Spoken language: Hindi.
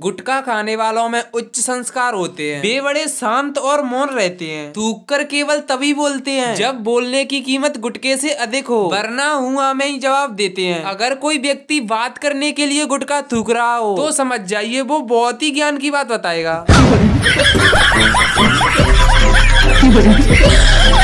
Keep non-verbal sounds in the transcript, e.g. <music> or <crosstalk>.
गुटखा खाने वालों में उच्च संस्कार होते हैं वे बड़े शांत और मौन रहते हैं थूकर केवल तभी बोलते हैं जब बोलने की कीमत गुटके से अधिक हो वरना हुआ में ही जवाब देते हैं अगर कोई व्यक्ति बात करने के लिए गुटखा थूक रहा हो तो समझ जाइए वो बहुत ही ज्ञान की बात बताएगा <laughs> <laughs>